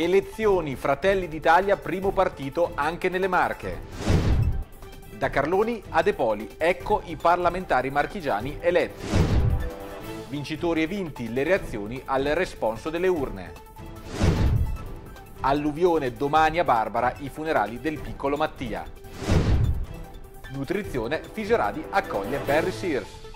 Elezioni Fratelli d'Italia, primo partito anche nelle Marche. Da Carloni a De Poli, ecco i parlamentari marchigiani eletti. Vincitori e vinti, le reazioni al responso delle urne. Alluvione domani a Barbara, i funerali del piccolo Mattia. Nutrizione, Fiseradi accoglie Barry Sears.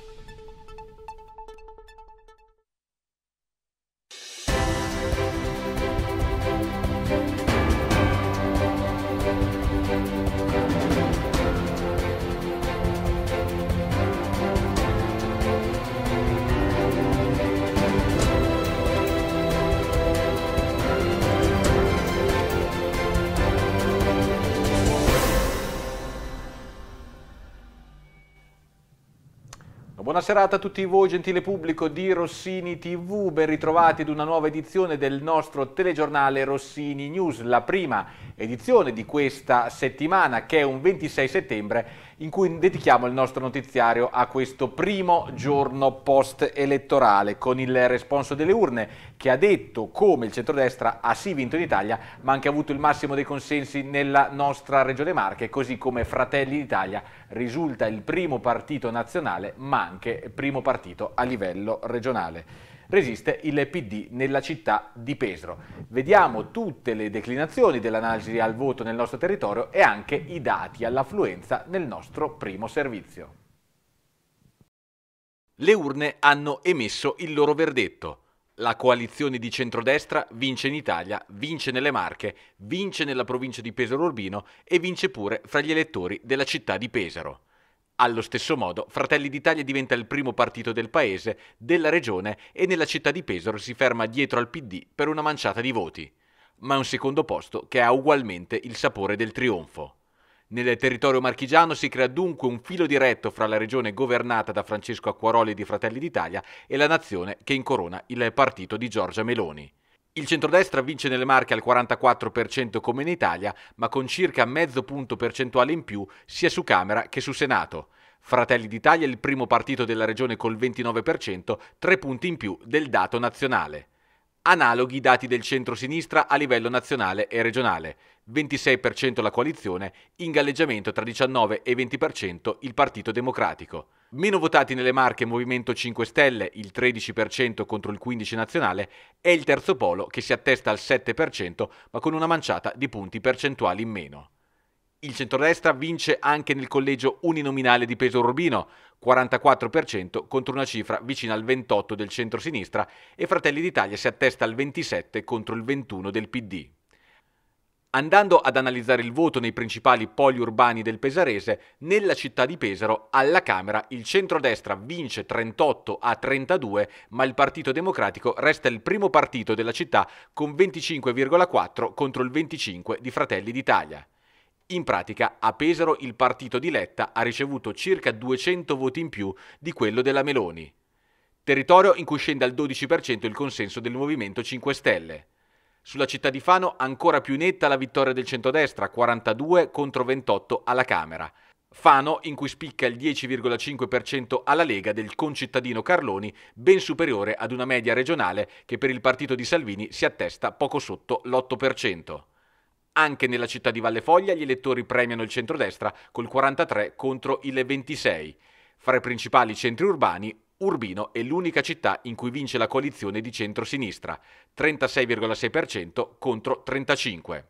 Buona serata a tutti voi, gentile pubblico di Rossini TV, ben ritrovati ad una nuova edizione del nostro telegiornale Rossini News, la prima edizione di questa settimana che è un 26 settembre in cui dedichiamo il nostro notiziario a questo primo giorno post-elettorale con il responso delle urne che ha detto come il centrodestra ha sì vinto in Italia ma anche avuto il massimo dei consensi nella nostra regione Marche così come Fratelli d'Italia risulta il primo partito nazionale ma anche primo partito a livello regionale resiste il PD nella città di Pesaro. Vediamo tutte le declinazioni dell'analisi al voto nel nostro territorio e anche i dati all'affluenza nel nostro primo servizio. Le urne hanno emesso il loro verdetto. La coalizione di centrodestra vince in Italia, vince nelle Marche, vince nella provincia di Pesaro Urbino e vince pure fra gli elettori della città di Pesaro. Allo stesso modo, Fratelli d'Italia diventa il primo partito del paese, della regione e nella città di Pesaro si ferma dietro al PD per una manciata di voti. Ma è un secondo posto che ha ugualmente il sapore del trionfo. Nel territorio marchigiano si crea dunque un filo diretto fra la regione governata da Francesco Acquaroli di Fratelli d'Italia e la nazione che incorona il partito di Giorgia Meloni. Il centrodestra vince nelle Marche al 44% come in Italia, ma con circa mezzo punto percentuale in più sia su Camera che su Senato. Fratelli d'Italia è il primo partito della regione col 29%, tre punti in più del dato nazionale. Analoghi i dati del centro-sinistra a livello nazionale e regionale. 26% la coalizione, in galleggiamento tra 19 e 20% il Partito Democratico. Meno votati nelle Marche Movimento 5 Stelle, il 13% contro il 15% nazionale, è il terzo polo che si attesta al 7%, ma con una manciata di punti percentuali in meno. Il centrodestra vince anche nel collegio uninominale di Peso Urbino, 44% contro una cifra vicina al 28% del centrosinistra e Fratelli d'Italia si attesta al 27% contro il 21% del PD. Andando ad analizzare il voto nei principali poli urbani del Pesarese, nella città di Pesaro, alla Camera, il centrodestra vince 38 a 32, ma il Partito Democratico resta il primo partito della città con 25,4 contro il 25 di Fratelli d'Italia. In pratica, a Pesaro il partito di Letta ha ricevuto circa 200 voti in più di quello della Meloni. Territorio in cui scende al 12% il consenso del Movimento 5 Stelle. Sulla città di Fano ancora più netta la vittoria del centrodestra, 42 contro 28 alla Camera. Fano in cui spicca il 10,5% alla Lega del concittadino Carloni, ben superiore ad una media regionale che per il partito di Salvini si attesta poco sotto l'8%. Anche nella città di Valle Foglia gli elettori premiano il centrodestra col 43 contro il 26. Fra i principali centri urbani, Urbino è l'unica città in cui vince la coalizione di centrosinistra, 36,6% contro 35%.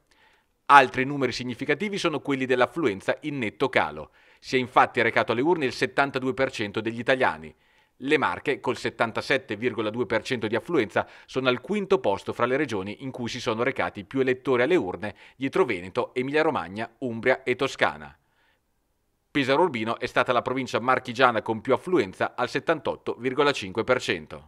Altri numeri significativi sono quelli dell'affluenza in netto calo. Si è infatti recato alle urne il 72% degli italiani. Le Marche, col 77,2% di affluenza, sono al quinto posto fra le regioni in cui si sono recati più elettori alle urne, dietro Veneto, Emilia-Romagna, Umbria e Toscana. Pesaro Urbino è stata la provincia marchigiana con più affluenza al 78,5%.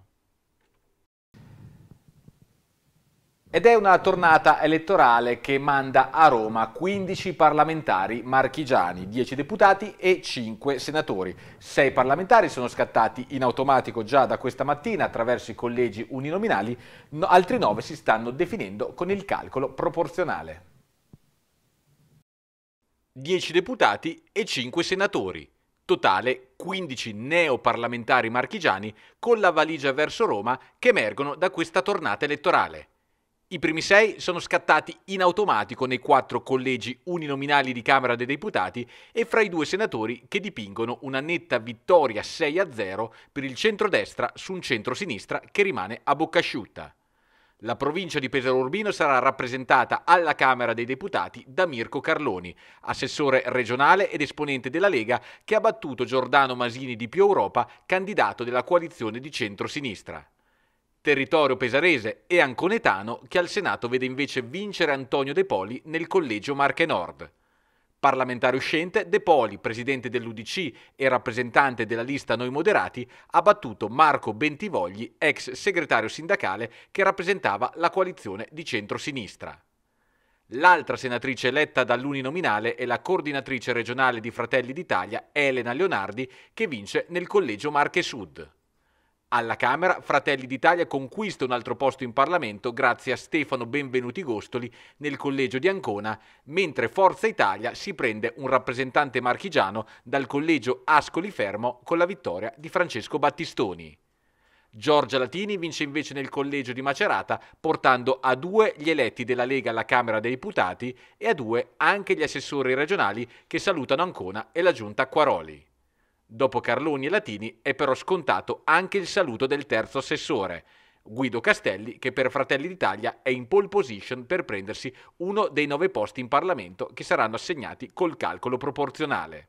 Ed è una tornata elettorale che manda a Roma 15 parlamentari marchigiani, 10 deputati e 5 senatori. 6 parlamentari sono scattati in automatico già da questa mattina attraverso i collegi uninominali, altri 9 si stanno definendo con il calcolo proporzionale. 10 deputati e 5 senatori. Totale 15 neoparlamentari marchigiani con la valigia verso Roma che emergono da questa tornata elettorale. I primi sei sono scattati in automatico nei quattro collegi uninominali di Camera dei Deputati e fra i due senatori che dipingono una netta vittoria 6-0 per il centrodestra su un centrosinistra che rimane a bocca asciutta. La provincia di Pesaro Urbino sarà rappresentata alla Camera dei Deputati da Mirko Carloni, assessore regionale ed esponente della Lega che ha battuto Giordano Masini di Più Europa, candidato della coalizione di centrosinistra territorio pesarese e anconetano che al Senato vede invece vincere Antonio De Poli nel collegio Marche Nord. Parlamentare uscente, De Poli, presidente dell'UDC e rappresentante della lista Noi Moderati, ha battuto Marco Bentivogli, ex segretario sindacale che rappresentava la coalizione di centrosinistra. L'altra senatrice eletta dall'uninominale è la coordinatrice regionale di Fratelli d'Italia, Elena Leonardi, che vince nel collegio Marche Sud. Alla Camera Fratelli d'Italia conquista un altro posto in Parlamento grazie a Stefano Benvenuti Gostoli nel collegio di Ancona, mentre Forza Italia si prende un rappresentante marchigiano dal collegio Ascoli Fermo con la vittoria di Francesco Battistoni. Giorgia Latini vince invece nel collegio di Macerata, portando a due gli eletti della Lega alla Camera dei Deputati e a due anche gli assessori regionali che salutano Ancona e la giunta Quaroli. Dopo Carloni e Latini è però scontato anche il saluto del terzo assessore, Guido Castelli, che per Fratelli d'Italia è in pole position per prendersi uno dei nove posti in Parlamento che saranno assegnati col calcolo proporzionale.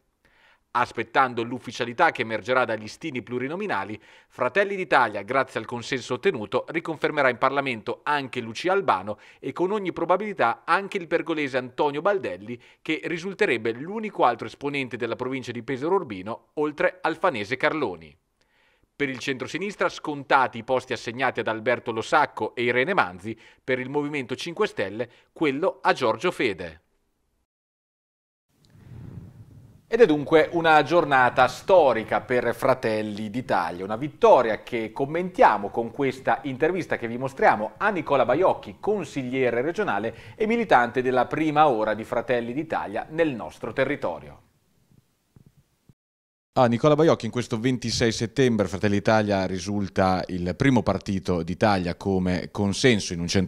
Aspettando l'ufficialità che emergerà dagli stili plurinominali, Fratelli d'Italia, grazie al consenso ottenuto, riconfermerà in Parlamento anche Lucia Albano e con ogni probabilità anche il pergolese Antonio Baldelli, che risulterebbe l'unico altro esponente della provincia di Pesaro Urbino, oltre al fanese Carloni. Per il centrosinistra scontati i posti assegnati ad Alberto Losacco e Irene Manzi, per il Movimento 5 Stelle quello a Giorgio Fede. Ed è dunque una giornata storica per Fratelli d'Italia, una vittoria che commentiamo con questa intervista che vi mostriamo a Nicola Baiocchi, consigliere regionale e militante della prima ora di Fratelli d'Italia nel nostro territorio. Ah, Nicola Baiocchi, in questo 26 settembre Fratelli d'Italia risulta il primo partito d'Italia come consenso in, un in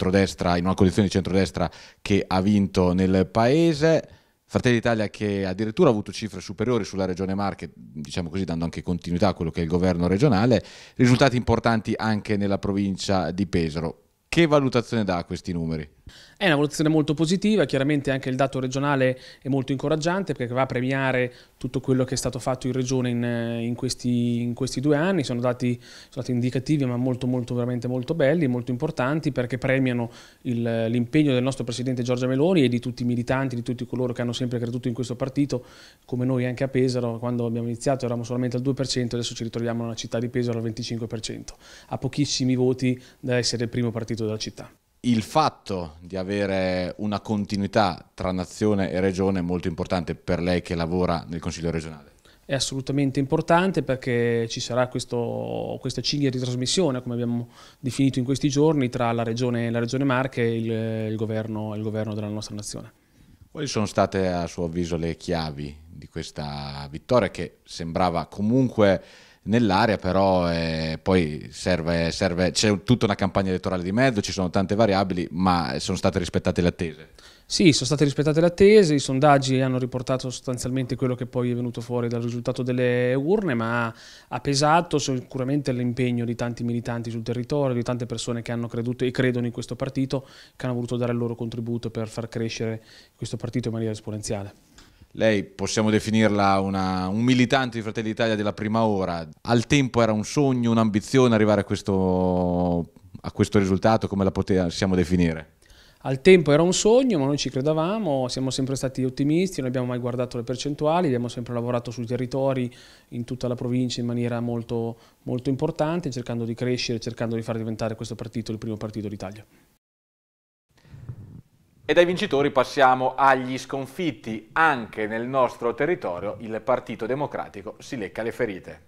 una coalizione di centrodestra che ha vinto nel Paese. Fratelli d'Italia che addirittura ha avuto cifre superiori sulla regione Marche, diciamo così dando anche continuità a quello che è il governo regionale, risultati importanti anche nella provincia di Pesaro. Che valutazione dà a questi numeri? È una valutazione molto positiva, chiaramente anche il dato regionale è molto incoraggiante perché va a premiare tutto quello che è stato fatto in regione in, in, questi, in questi, due anni, sono dati, sono dati, indicativi ma molto, molto, veramente molto belli, molto importanti perché premiano l'impegno del nostro Presidente Giorgia Meloni e di tutti i militanti, di tutti coloro che hanno sempre creduto in questo partito, come noi anche a Pesaro, quando abbiamo iniziato eravamo solamente al 2%, adesso ci ritroviamo nella città di Pesaro al 25%, a pochissimi voti da essere il primo partito della città il fatto di avere una continuità tra nazione e regione è molto importante per lei che lavora nel Consiglio regionale. È assolutamente importante perché ci sarà questo, questa cinghia di trasmissione, come abbiamo definito in questi giorni, tra la Regione, la regione Marche e il, il, governo, il governo della nostra nazione. Quali sono state a suo avviso le chiavi di questa vittoria che sembrava comunque nell'area, però eh, poi serve, serve, c'è tutta una campagna elettorale di mezzo, ci sono tante variabili, ma sono state rispettate le attese. Sì, sono state rispettate le attese, i sondaggi hanno riportato sostanzialmente quello che poi è venuto fuori dal risultato delle urne, ma ha pesato sicuramente l'impegno di tanti militanti sul territorio, di tante persone che hanno creduto e credono in questo partito, che hanno voluto dare il loro contributo per far crescere questo partito in maniera esponenziale. Lei possiamo definirla una, un militante di Fratelli d'Italia della prima ora. Al tempo era un sogno, un'ambizione arrivare a questo, a questo risultato, come la possiamo definire? Al tempo era un sogno, ma noi ci credevamo, siamo sempre stati ottimisti, non abbiamo mai guardato le percentuali, abbiamo sempre lavorato sui territori in tutta la provincia in maniera molto, molto importante, cercando di crescere, cercando di far diventare questo partito il primo partito d'Italia. E dai vincitori passiamo agli sconfitti. Anche nel nostro territorio il Partito Democratico si lecca le ferite.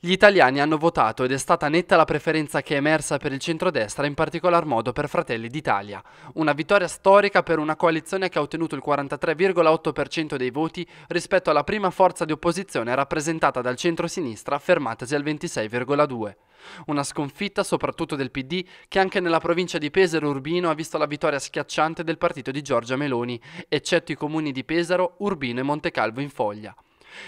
Gli italiani hanno votato ed è stata netta la preferenza che è emersa per il centrodestra, in particolar modo per Fratelli d'Italia. Una vittoria storica per una coalizione che ha ottenuto il 43,8% dei voti rispetto alla prima forza di opposizione rappresentata dal centro-sinistra, fermatasi al 26,2%. Una sconfitta soprattutto del PD che anche nella provincia di Pesaro Urbino ha visto la vittoria schiacciante del partito di Giorgia Meloni, eccetto i comuni di Pesaro, Urbino e Montecalvo in foglia.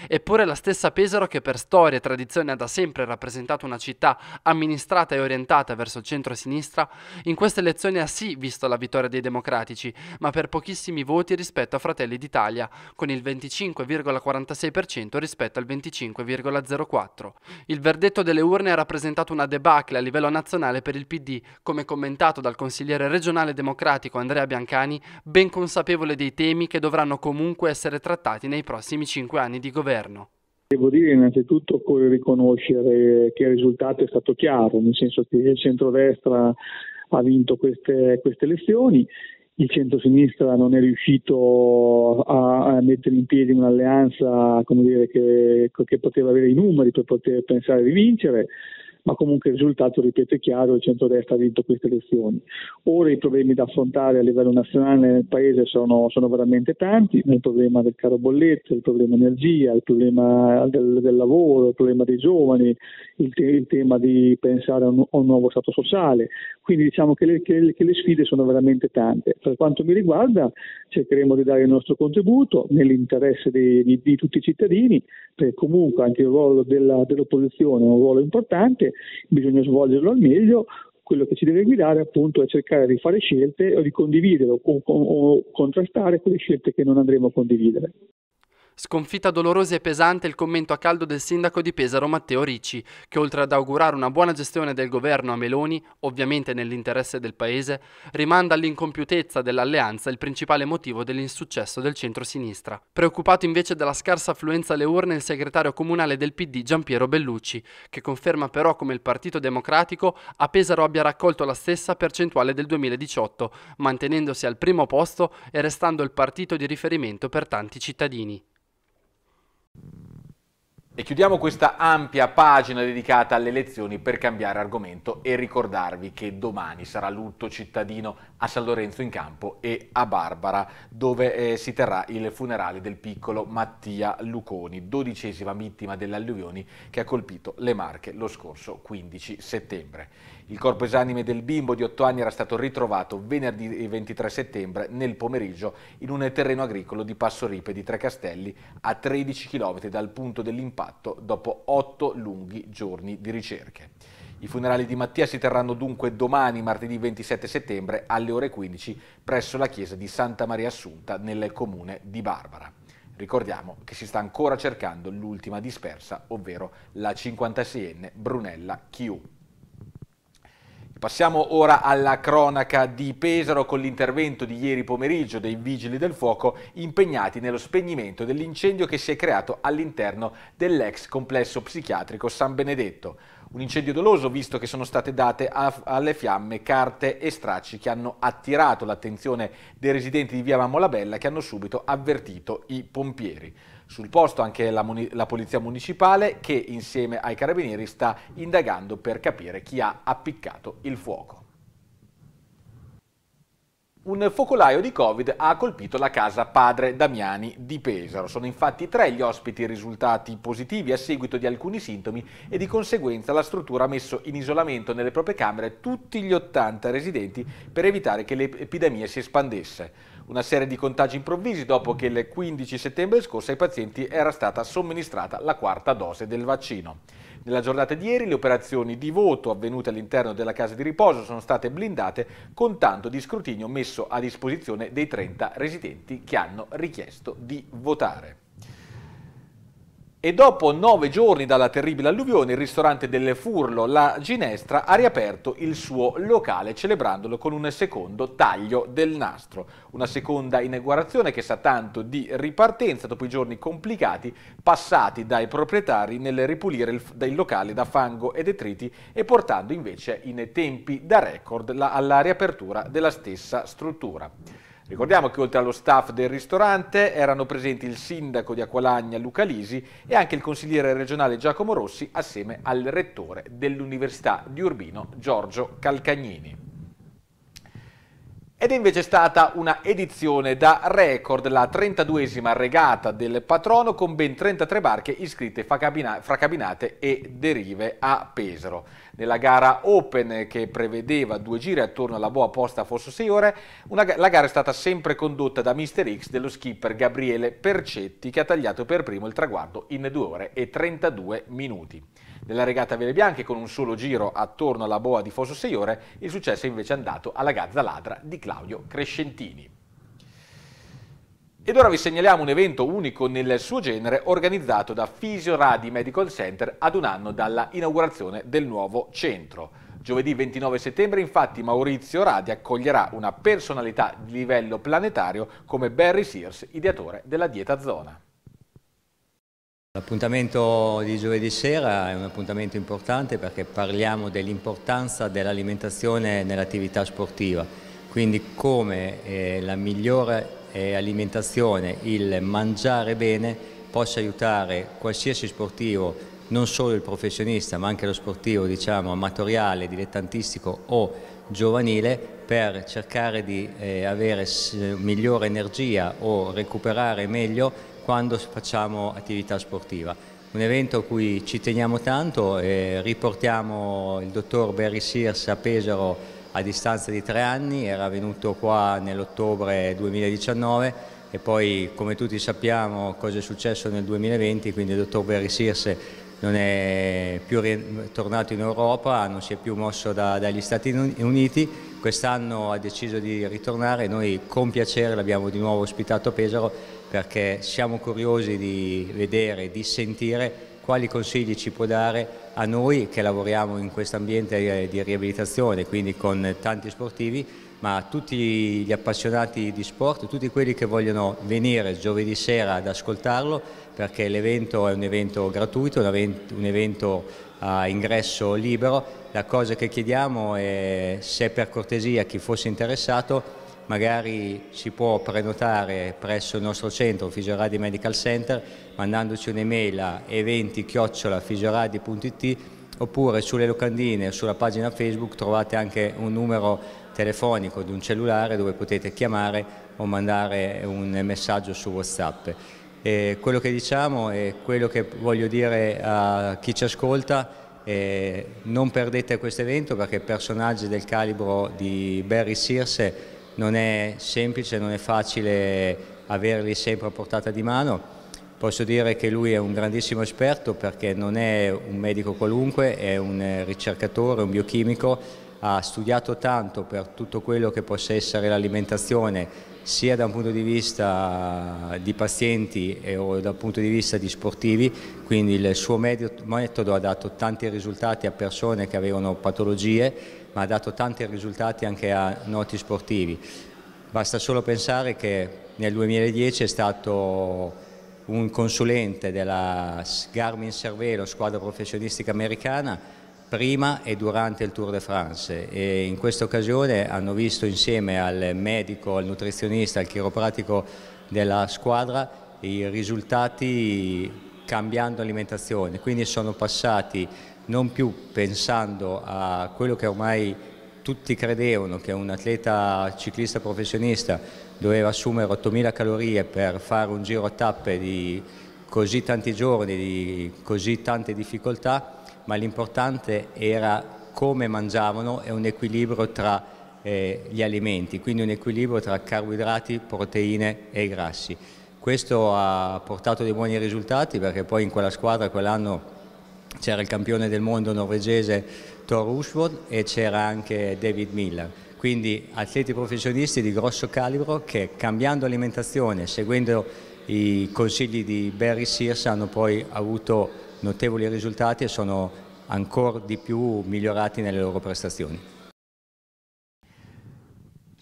Eppure la stessa Pesaro che per storia e tradizione ha da sempre rappresentato una città amministrata e orientata verso il centro-sinistra, in queste elezioni ha sì visto la vittoria dei democratici, ma per pochissimi voti rispetto a Fratelli d'Italia, con il 25,46% rispetto al 25,04%. Il verdetto delle urne ha rappresentato una debacle a livello nazionale per il PD, come commentato dal consigliere regionale democratico Andrea Biancani, ben consapevole dei temi che dovranno comunque essere trattati nei prossimi cinque anni di governo? Devo dire innanzitutto occorre riconoscere che il risultato è stato chiaro, nel senso che il centrodestra ha vinto queste, queste elezioni, il centrosinistra non è riuscito a, a mettere in piedi un'alleanza dire, che, che poteva avere i numeri per poter pensare di vincere ma comunque il risultato, ripeto, è chiaro, il centrodestra ha vinto queste elezioni. Ora i problemi da affrontare a livello nazionale nel Paese sono, sono veramente tanti, il problema del caro bolletto, il problema energia, il problema del, del lavoro, il problema dei giovani, il, te, il tema di pensare a un, a un, nuovo Stato sociale, quindi diciamo che le, che, che le sfide sono veramente tante. Per quanto mi riguarda cercheremo di dare il nostro contributo nell'interesse di, di, di tutti i cittadini, perché comunque anche il ruolo della, dell'opposizione è un ruolo importante, bisogna svolgerlo al meglio, quello che ci deve guidare appunto è cercare di fare scelte o di condividere o, o, o contrastare quelle scelte che non andremo a condividere. Sconfitta dolorosa e pesante il commento a caldo del sindaco di Pesaro Matteo Ricci, che oltre ad augurare una buona gestione del governo a Meloni, ovviamente nell'interesse del paese, rimanda all'incompiutezza dell'alleanza il principale motivo dell'insuccesso del centro-sinistra. Preoccupato invece della scarsa affluenza alle urne il segretario comunale del PD Giampiero Bellucci, che conferma però come il Partito Democratico a Pesaro abbia raccolto la stessa percentuale del 2018, mantenendosi al primo posto e restando il partito di riferimento per tanti cittadini. E chiudiamo questa ampia pagina dedicata alle elezioni per cambiare argomento e ricordarvi che domani sarà lutto cittadino a San Lorenzo in Campo e a Barbara, dove eh, si terrà il funerale del piccolo Mattia Luconi, dodicesima vittima delle alluvioni che ha colpito le Marche lo scorso 15 settembre. Il corpo esanime del bimbo di 8 anni era stato ritrovato venerdì 23 settembre nel pomeriggio in un terreno agricolo di Passo Ripe di Tre Castelli a 13 km dal punto dell'impatto dopo 8 lunghi giorni di ricerche. I funerali di Mattia si terranno dunque domani, martedì 27 settembre, alle ore 15, presso la chiesa di Santa Maria Assunta, nel comune di Barbara. Ricordiamo che si sta ancora cercando l'ultima dispersa, ovvero la 56enne Brunella Chiù. Passiamo ora alla cronaca di Pesaro con l'intervento di ieri pomeriggio dei vigili del fuoco impegnati nello spegnimento dell'incendio che si è creato all'interno dell'ex complesso psichiatrico San Benedetto un incendio doloso visto che sono state date a, alle fiamme carte e stracci che hanno attirato l'attenzione dei residenti di via Mamolabella che hanno subito avvertito i pompieri. Sul posto anche la, la, Polizia Municipale che insieme ai Carabinieri sta indagando per capire chi ha appiccato il fuoco. Un focolaio di Covid ha colpito la casa padre Damiani di Pesaro. Sono infatti tre gli ospiti risultati positivi a seguito di alcuni sintomi e di conseguenza la struttura ha messo in isolamento nelle proprie camere tutti gli 80 residenti per evitare che l'epidemia si espandesse una serie di contagi improvvisi dopo che il 15 settembre scorso ai pazienti era stata somministrata la quarta dose del vaccino. Nella giornata di ieri le operazioni di voto avvenute all'interno della casa di riposo sono state blindate con tanto di scrutinio messo a disposizione dei 30 residenti che hanno richiesto di votare. E dopo nove giorni dalla terribile alluvione, il ristorante delle Furlo, la Ginestra, ha riaperto il suo locale, celebrandolo con un secondo taglio del nastro. Una seconda inaugurazione che sa tanto di ripartenza dopo i giorni complicati passati dai proprietari nel ripulire il, il locale da fango e detriti e portando invece in tempi da record alla riapertura della stessa struttura. Ricordiamo che oltre allo staff del ristorante erano presenti il sindaco di Acqualagna Luca Lisi e anche il consigliere regionale Giacomo Rossi assieme al rettore dell'Università di Urbino Giorgio Calcagnini. Ed è invece stata una edizione da record, la 32esima regata del patrono con ben 33 barche iscritte fra, cabinate e derive a Pesaro. Nella gara Open che prevedeva due giri attorno alla boa posta a Fosso 6 ore, una, la gara è stata sempre condotta da Mr. X dello skipper Gabriele Percetti che ha tagliato per primo il traguardo in 2 ore e 32 minuti. Nella regata Vele Bianche, con un solo giro attorno alla boa di Fosso Seiore, il successo è invece andato alla Gazza Ladra di Claudio Crescentini. Ed ora vi segnaliamo un evento unico nel suo genere organizzato da Fisioradi Medical Center ad un anno dalla inaugurazione del nuovo centro. Giovedì 29 settembre infatti Maurizio Radi accoglierà una personalità di livello planetario come Barry Sears, ideatore della Dieta Zona. L'appuntamento di giovedì sera è un appuntamento importante perché parliamo dell'importanza dell'alimentazione nell'attività sportiva, quindi come eh, la migliore eh, alimentazione, il mangiare bene, possa aiutare qualsiasi sportivo, non solo il professionista ma anche lo sportivo diciamo, amatoriale, dilettantistico o giovanile per cercare di eh, avere migliore energia o recuperare meglio quando facciamo attività sportiva. Un evento a cui ci teniamo tanto, eh, riportiamo il dottor Barry Sears a Pesaro a distanza di tre anni, era venuto qua nell'ottobre 2019 e poi come tutti sappiamo cosa è successo nel 2020, quindi il dottor Barry Sears non è più tornato in Europa, non si è più mosso da, dagli Stati Uniti quest'anno ha deciso di ritornare e noi con piacere l'abbiamo di nuovo ospitato a Pesaro perché siamo curiosi di vedere, di sentire quali consigli ci può dare a noi che lavoriamo in questo ambiente di riabilitazione, quindi con tanti sportivi, ma a tutti gli appassionati di sport, tutti quelli che vogliono venire giovedì sera ad ascoltarlo, perché l'evento è un evento gratuito, un evento a ingresso libero la cosa che chiediamo è se per cortesia chi fosse interessato magari si può prenotare presso il nostro centro Fisioradi Medical Center mandandoci un'email a eventi-fisioradi.it oppure sulle locandine o sulla pagina Facebook trovate anche un numero telefonico di un cellulare dove potete chiamare o mandare un messaggio su Whatsapp. E quello che diciamo e quello che voglio dire a chi ci ascolta eh, non perdete questo evento perché personaggi del calibro di Barry Searse non è semplice, non è facile averli sempre a portata di mano. Posso dire che lui è un grandissimo esperto perché non è un medico qualunque, è un ricercatore, un biochimico ha studiato tanto per tutto quello che possa essere l'alimentazione sia da un punto di vista di pazienti e, o da un punto di vista di sportivi, quindi il suo metodo ha dato tanti risultati a persone che avevano patologie, ma ha dato tanti risultati anche a noti sportivi. Basta solo pensare che nel 2010 è stato un consulente della Garmin Cervelo, squadra professionistica americana, prima e durante il Tour de France e in questa occasione hanno visto insieme al medico, al nutrizionista, al chiropratico della squadra i risultati cambiando alimentazione, quindi sono passati non più pensando a quello che ormai tutti credevano che un atleta ciclista professionista doveva assumere 8.000 calorie per fare un giro a tappe di così tanti giorni, di così tante difficoltà, ma l'importante era come mangiavano e un equilibrio tra eh, gli alimenti, quindi un equilibrio tra carboidrati, proteine e grassi. Questo ha portato dei buoni risultati perché poi in quella squadra quell'anno c'era il campione del mondo norvegese Thor Ushwold e c'era anche David Miller. Quindi atleti professionisti di grosso calibro che cambiando alimentazione, seguendo i consigli di Barry Sears hanno poi avuto notevoli risultati e sono ancora di più migliorati nelle loro prestazioni.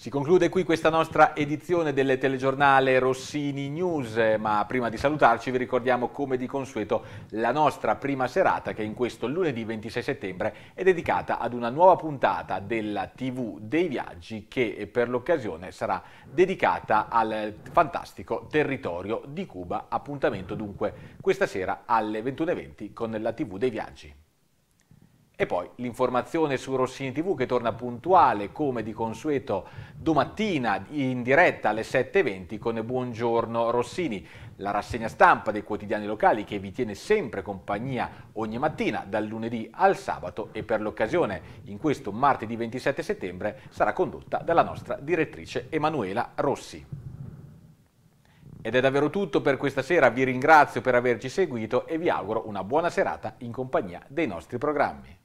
Si conclude qui questa nostra edizione del telegiornale Rossini News, ma prima di salutarci vi ricordiamo come di consueto la nostra prima serata che in questo lunedì 26 settembre è dedicata ad una nuova puntata della TV dei viaggi che per l'occasione sarà dedicata al fantastico territorio di Cuba. Appuntamento dunque questa sera alle 21.20 con la TV dei viaggi. E poi l'informazione su Rossini TV che torna puntuale come di consueto domattina in diretta alle 7.20 con Buongiorno Rossini, la rassegna stampa dei quotidiani locali che vi tiene sempre compagnia ogni mattina dal lunedì al sabato e per l'occasione in questo martedì 27 settembre sarà condotta dalla nostra direttrice Emanuela Rossi. Ed è davvero tutto per questa sera, vi ringrazio per averci seguito e vi auguro una buona serata in compagnia dei nostri programmi.